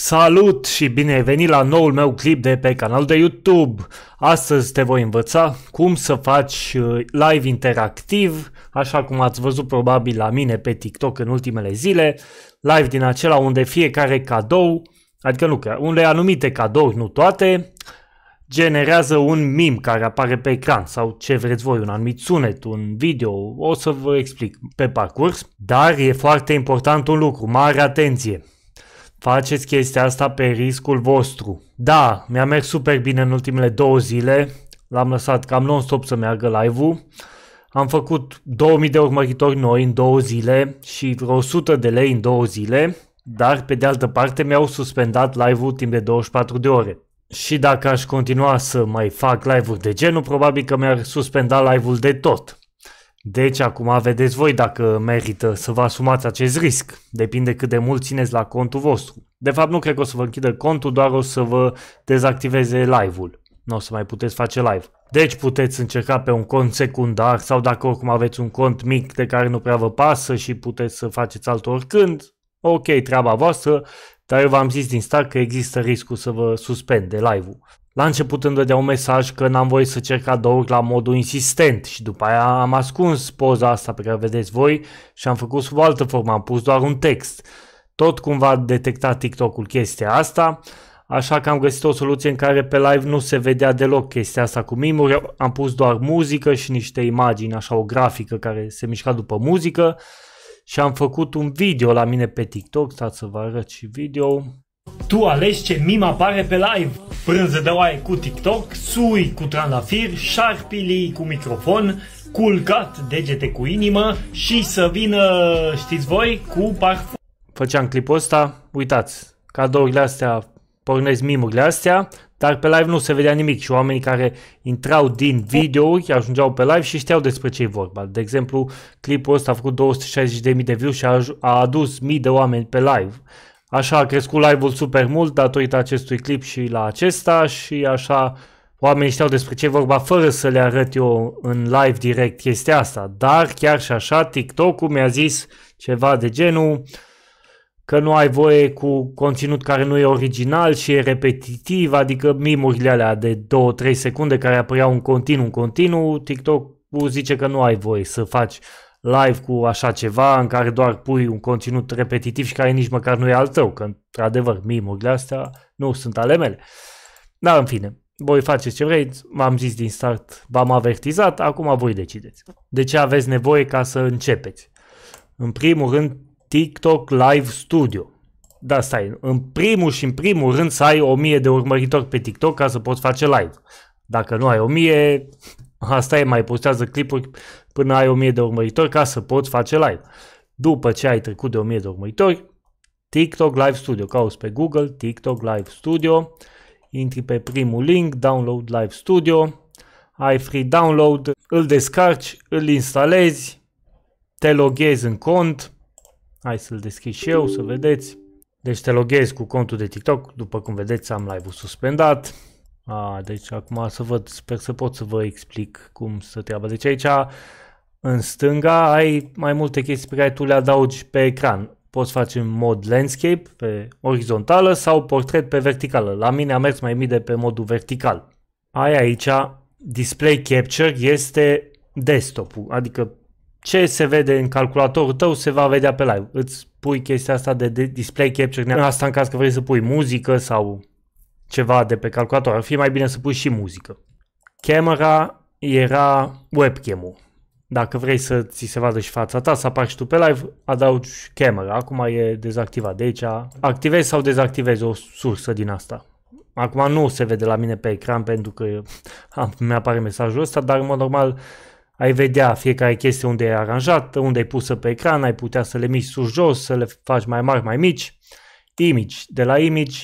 Salut și bine ai venit la noul meu clip de pe canal de YouTube. Astăzi te voi învăța cum să faci uh, live interactiv, așa cum ați văzut probabil la mine pe TikTok în ultimele zile, live din acela unde fiecare cadou, adică nu, unde anumite cadouri, nu toate, generează un mim care apare pe ecran sau ce vreți voi, un anumit sunet, un video, o să vă explic pe parcurs, dar e foarte important un lucru, mare atenție. Faceți chestia asta pe riscul vostru. Da, mi-a mers super bine în ultimele două zile. L-am lăsat cam non-stop să meargă live-ul. Am făcut 2000 de urmăritori noi în două zile și vreo 100 de lei în două zile, dar pe de altă parte mi-au suspendat live-ul timp de 24 de ore. Și dacă aș continua să mai fac live-uri de genul, probabil că mi-ar suspenda live-ul de tot. Deci acum vedeți voi dacă merită să vă asumați acest risc. Depinde cât de mult țineți la contul vostru. De fapt nu cred că o să vă închidă contul, doar o să vă dezactiveze live-ul. Nu o să mai puteți face live. Deci puteți încerca pe un cont secundar sau dacă oricum aveți un cont mic de care nu prea vă pasă și puteți să faceți altul oricând, ok, treaba voastră, dar eu v-am zis din start că există riscul să vă suspende live-ul. La început îmi dădea un mesaj că n-am voie să cer cadouri la modul insistent și după aia am ascuns poza asta pe care vedeți voi și am făcut sub altă formă, am pus doar un text. Tot cumva detecta TikTok-ul chestia asta, așa că am găsit o soluție în care pe live nu se vedea deloc chestia asta cu mimuri, am pus doar muzică și niște imagini, așa o grafică care se mișca după muzică și am făcut un video la mine pe TikTok, stați să vă arăt și video. Tu alegi ce mim apare pe live. Prânză de oaie cu TikTok, sui cu trandafir, șarpilii cu microfon, culcat degete cu inimă și să vină, știți voi, cu parfum. Făceam clipul ăsta, uitați, cadourile astea, pornesc mimurile astea, dar pe live nu se vedea nimic și oamenii care intrau din videouri ajungeau pe live și știau despre ce e vorba. De exemplu, clipul ăsta a făcut 260.000 de views și a adus mii de oameni pe live. Așa a crescut live-ul super mult datorită acestui clip și la acesta și așa oamenii știau despre ce vorba fără să le arăt eu în live direct chestia asta. Dar chiar și așa TikTok-ul mi-a zis ceva de genul că nu ai voie cu conținut care nu e original și e repetitiv, adică mimurile alea de 2-3 secunde care apăreau în continuu, în continuu, TikTok zice că nu ai voie să faci live cu așa ceva în care doar pui un conținut repetitiv și care nici măcar nu e al tău, că într-adevăr mimurile astea nu sunt ale mele. Dar în fine, voi faceți ce vreți, m am zis din start, v-am avertizat, acum voi decideți. De ce aveți nevoie ca să începeți? În primul rând, TikTok Live Studio. Da, stai, în primul și în primul rând să ai 1000 de urmăritori pe TikTok ca să poți face live. Dacă nu ai 1000, Asta e, mai postează clipuri până ai 1000 de urmăritori ca să poți face live. După ce ai trecut de 1000 de urmăritori, TikTok Live Studio. Cauți pe Google TikTok Live Studio, intri pe primul link, download Live Studio, ai free download, îl descarci, îl instalezi, te loghezi în cont. Hai să-l deschid și eu să vedeți. Deci te loghezi cu contul de TikTok, după cum vedeți am live-ul suspendat. A, deci acum să văd, sper să pot să vă explic cum să treaba. Deci aici, în stânga, ai mai multe chestii pe care tu le adaugi pe ecran. Poți face în mod landscape pe orizontală sau portret pe verticală. La mine a mers mai mide pe modul vertical. Ai aici display capture este desktop-ul, adică ce se vede în calculatorul tău se va vedea pe live. Îți pui chestia asta de display capture, asta în caz că vrei să pui muzică sau ceva de pe calculator. Ar fi mai bine să pui și muzică. Camera era webcam-ul. Dacă vrei să ți se vadă și fața ta, să apari și tu pe live, adaugi camera. Acum e dezactivat de aici. Activezi sau dezactivezi o sursă din asta. Acum nu se vede la mine pe ecran pentru că mi-apare mesajul ăsta, dar în mod normal ai vedea fiecare chestie unde e aranjată, unde e pusă pe ecran, ai putea să le miști sus jos, să le faci mai mari, mai mici. Image, de la image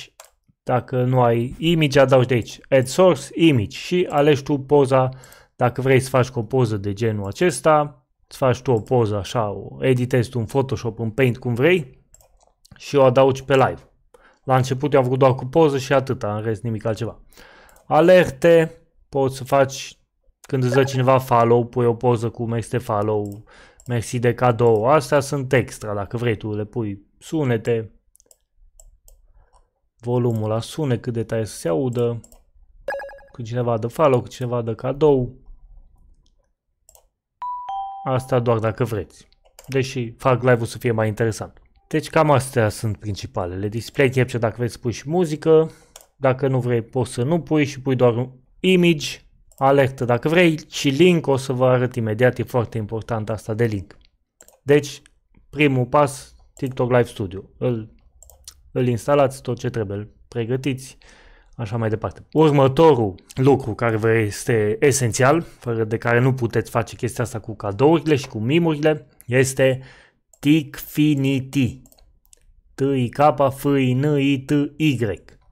dacă nu ai image, adaugi de aici add source, image și alegi tu poza. Dacă vrei să faci cu o poză de genul acesta, îți faci tu o poză așa, o editezi tu în Photoshop, în Paint, cum vrei și o adaugi pe live. La început eu am vrut doar cu poză și atâta, în rest nimic altceva. Alerte, poți să faci când îți dă cineva follow, pui o poză cu este follow, mersi de cadou. Astea sunt extra, dacă vrei tu le pui sunete, volumul la sune, cât de tare să se audă, când cineva dă follow, când cineva dă cadou. Asta doar dacă vreți, deși fac live-ul să fie mai interesant. Deci cam astea sunt principalele. Display capture dacă vrei să pui și muzică, dacă nu vrei poți să nu pui și pui doar un image, alertă dacă vrei și link o să vă arăt imediat, e foarte important asta de link. Deci primul pas TikTok Live Studio, îl îl instalați tot ce trebuie, îl pregătiți, așa mai departe. Următorul lucru care vă este esențial, fără de care nu puteți face chestia asta cu cadourile și cu mimurile, este Ticfinity. t i k f i n i t y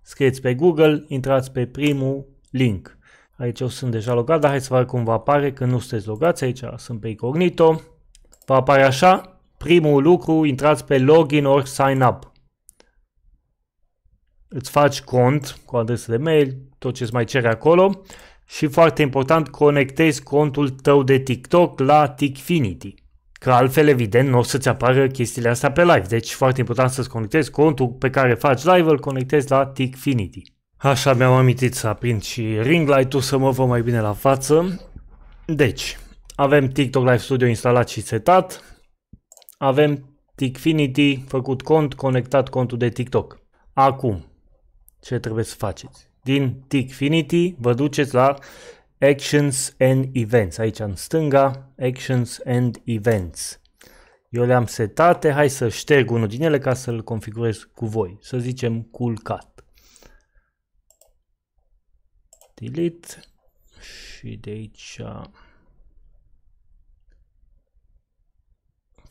Scrieți pe Google, intrați pe primul link. Aici eu sunt deja logat, dar hai să vă arăt cum vă apare când nu sunteți logați. Aici sunt pe incognito. Vă apare așa. Primul lucru, intrați pe login or sign up îți faci cont cu adresa de mail, tot ce îți mai cere acolo și foarte important, conectezi contul tău de TikTok la Tikfinity. Că altfel, evident, nu o să-ți apară chestiile astea pe live. Deci, foarte important să-ți conectezi contul pe care faci live, îl conectezi la Tikfinity. Așa mi-am amintit să aprind și ring light-ul să mă văd mai bine la față. Deci, avem TikTok Live Studio instalat și setat. Avem Tikfinity, făcut cont, conectat contul de TikTok. Acum, ce trebuie să faceți. Din Tickfinity vă duceți la Actions and Events. Aici în stânga, Actions and Events. Eu le-am setate, hai să șterg unul din ele ca să-l configurez cu voi. Să zicem culcat. Delete și de aici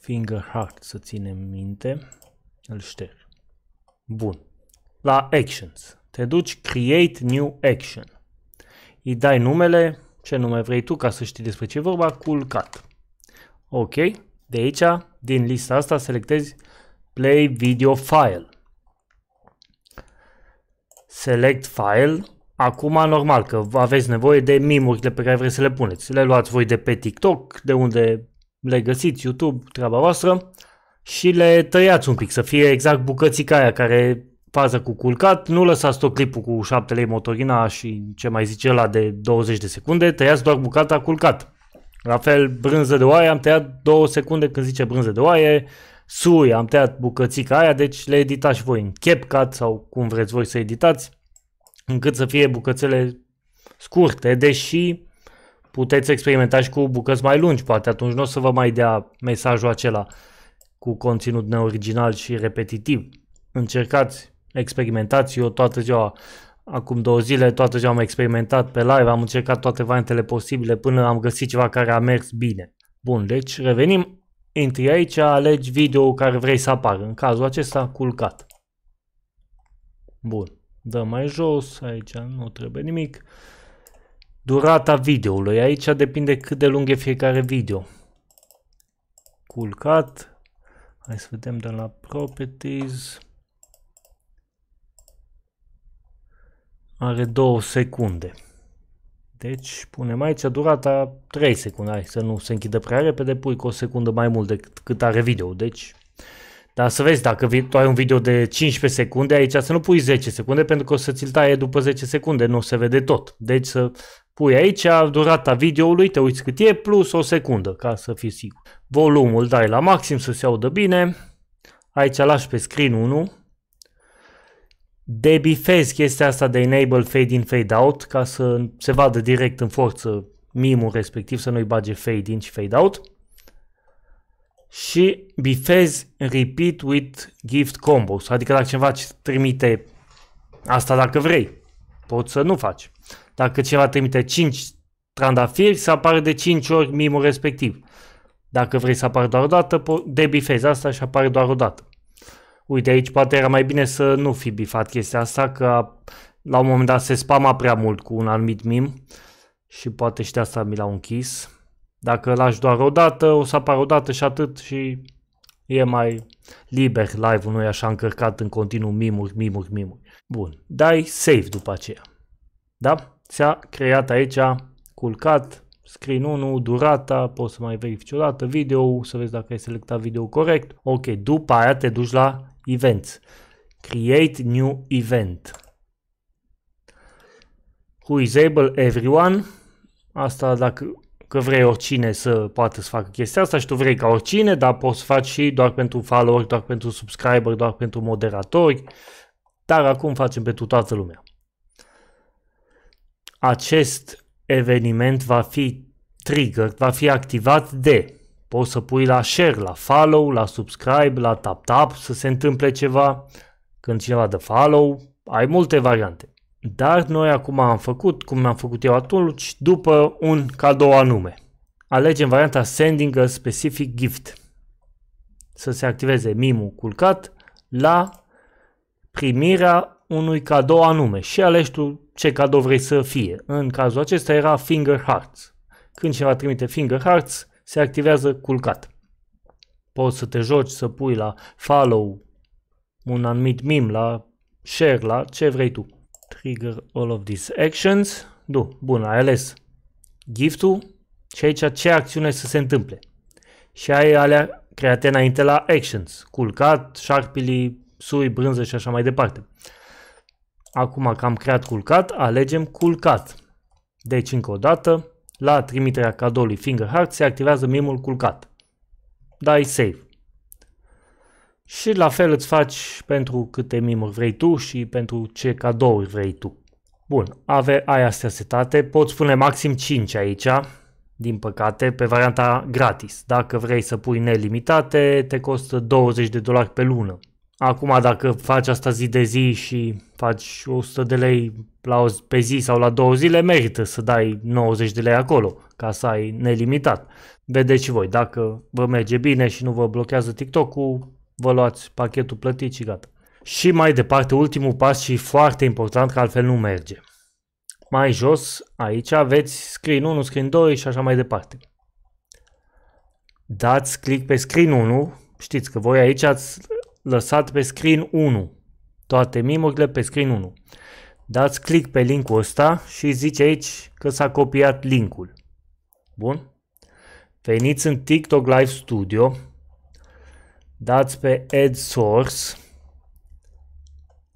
finger heart să ținem minte. Îl șterg. Bun la Actions. Te duci Create New Action. Îi dai numele, ce nume vrei tu ca să știi despre ce vorba, culcat. Ok, de aici, din lista asta, selectezi Play Video File. Select File. Acum, normal, că aveți nevoie de mimurile pe care vreți să le puneți. Le luați voi de pe TikTok, de unde le găsiți, YouTube, treaba voastră, și le tăiați un pic, să fie exact bucățica aia care Faza cu culcat, nu lăsați tot clipul cu 7 lei motorina și ce mai zice la de 20 de secunde, tăiați doar bucata culcat. La fel, brânză de oaie, am tăiat 2 secunde când zice brânză de oaie, sui, am tăiat bucățica aia, deci le editați voi în CapCut sau cum vreți voi să editați, încât să fie bucățele scurte, deși puteți experimenta și cu bucăți mai lungi, poate atunci nu o să vă mai dea mesajul acela cu conținut neoriginal și repetitiv. Încercați experimentați eu toată ziua. Acum două zile toată ziua am experimentat pe live, am încercat toate variantele posibile până am găsit ceva care a mers bine. Bun, deci revenim, intri aici, alegi video care vrei să apară. În cazul acesta, culcat. Bun, dăm mai jos, aici nu trebuie nimic. Durata videoului, aici depinde cât de lung e fiecare video. Culcat, hai să vedem de la properties. are 2 secunde. Deci punem aici durata 3 secunde, hai să nu se închidă prea repede, pui cu o secundă mai mult decât are video, deci dar să vezi, dacă tu ai un video de 15 secunde, aici să nu pui 10 secunde, pentru că o să ți-l taie după 10 secunde, nu se vede tot. Deci să pui aici durata videoului, te uiți cât e, plus o secundă, ca să fii sigur. Volumul dai la maxim să se audă bine. Aici lași pe screen 1, debifez chestia asta de enable fade in fade out ca să se vadă direct în forță mimul respectiv să nu-i bage fade in și fade out și bifez repeat with gift combos, adică dacă cineva trimite asta dacă vrei, poți să nu faci. Dacă cineva trimite 5 trandafiri, să apare de 5 ori mimul respectiv. Dacă vrei să apară doar o dată, debifez asta și apare doar o dată uite aici poate era mai bine să nu fi bifat chestia asta, că la un moment dat se spama prea mult cu un anumit mim și poate și de asta mi l-au închis. Dacă lași doar o dată, o să apară o dată și atât și e mai liber live-ul, nu e așa încărcat în continuu mimuri, mimuri, mimuri. Bun, dai save după aceea. Da? S-a creat aici, culcat, screen 1, durata, poți să mai verifici o dată video să vezi dacă ai selectat video corect. Ok, după aia te duci la events. Create new event. Who is able everyone. Asta dacă că vrei oricine să poată să facă chestia asta și tu vrei ca oricine, dar poți să faci și doar pentru follower, doar pentru subscriber, doar pentru moderatori, dar acum facem pentru toată lumea. Acest eveniment va fi triggered, va fi activat de Poți să pui la share, la follow, la subscribe, la tap-tap să se întâmple ceva. Când cineva dă follow, ai multe variante. Dar noi acum am făcut, cum am făcut eu atunci, după un cadou anume. Alegem varianta Sending a Specific Gift. Să se activeze mimul culcat la primirea unui cadou anume și alegi tu ce cadou vrei să fie. În cazul acesta era Finger Hearts. Când cineva trimite Finger Hearts, se activează culcat. Poți să te joci, să pui la follow un anumit mim la share, la ce vrei tu. Trigger all of these actions. Du, bun, ai ales gift-ul și aici ce acțiune să se întâmple. Și ai alea create înainte la actions. Culcat, șarpili, sui, brânză și așa mai departe. Acum că am creat culcat, alegem culcat. Deci încă o dată la trimiterea cadoului Finger Heart se activează mimul culcat. Dai save. Și la fel îți faci pentru câte mimuri vrei tu și pentru ce cadouri vrei tu. Bun, ave, ai astea setate, poți pune maxim 5 aici, din păcate, pe varianta gratis. Dacă vrei să pui nelimitate, te costă 20 de dolari pe lună. Acum, dacă faci asta zi de zi și faci 100 de lei la o, pe zi sau la două zile, merită să dai 90 de lei acolo, ca să ai nelimitat. Vedeți și voi, dacă vă merge bine și nu vă blochează TikTok-ul, vă luați pachetul plătit și gata. Și mai departe, ultimul pas și foarte important, că altfel nu merge. Mai jos, aici aveți screen 1, screen 2 și așa mai departe. Dați click pe screen 1, știți că voi aici ați lăsat pe screen 1. Toate mimurile pe screen 1. Dați click pe linkul ăsta și zice aici că s-a copiat linkul. Bun? Veniți în TikTok Live Studio, dați pe Add Source,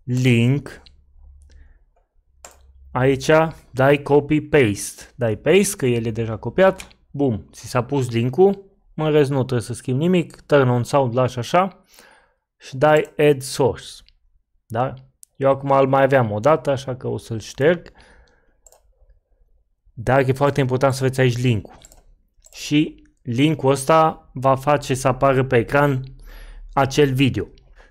Link, aici dai copy paste, dai paste că el e deja copiat, bum, ți s-a pus linkul, Mă rez, nu trebuie să schimbi nimic, turn on sound, lași așa și dai add source. Da? Eu acum îl mai aveam o dată, așa că o să-l șterg. Dar e foarte important să veți aici linkul. Și linkul ăsta va face să apară pe ecran acel video.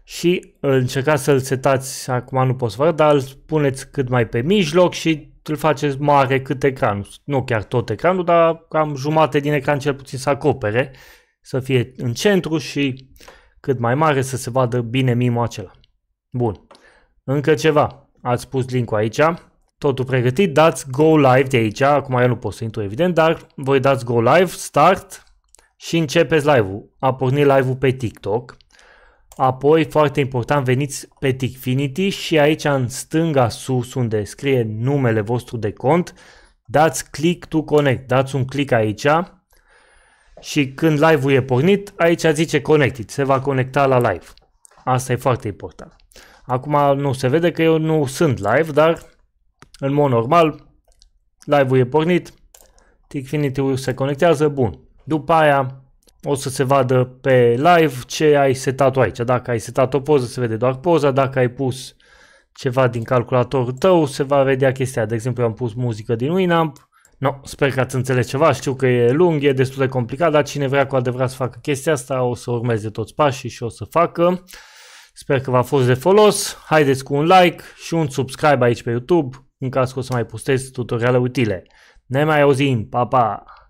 Și încercați să-l setați, acum nu pot să vă dar îl puneți cât mai pe mijloc și îl faceți mare cât ecranul. Nu chiar tot ecranul, dar cam jumate din ecran cel puțin să acopere, să fie în centru și cât mai mare să se vadă bine mimo acela. Bun. Încă ceva. Ați pus linkul aici. Totul pregătit. Dați go live de aici. Acum eu nu pot să intru evident, dar voi dați go live, start și începeți live-ul. A pornit live-ul pe TikTok. Apoi, foarte important, veniți pe Tikfinity și aici în stânga sus unde scrie numele vostru de cont, dați click to connect, dați un click aici și când live-ul e pornit, aici zice connected, se va conecta la live. Asta e foarte important. Acum nu se vede că eu nu sunt live, dar în mod normal live-ul e pornit, Tickfinity-ul se conectează, bun. După aia o să se vadă pe live ce ai setat aici. Dacă ai setat o poză, se vede doar poza. Dacă ai pus ceva din calculatorul tău, se va vedea chestia. De exemplu, eu am pus muzică din Winamp, No, sper că ați înțeles ceva, știu că e lung, e destul de complicat, dar cine vrea cu adevărat să facă chestia asta o să urmeze toți pașii și o să facă. Sper că v-a fost de folos, haideți cu un like și un subscribe aici pe YouTube, în caz că o să mai postez tutoriale utile. Ne mai auzim, pa, pa!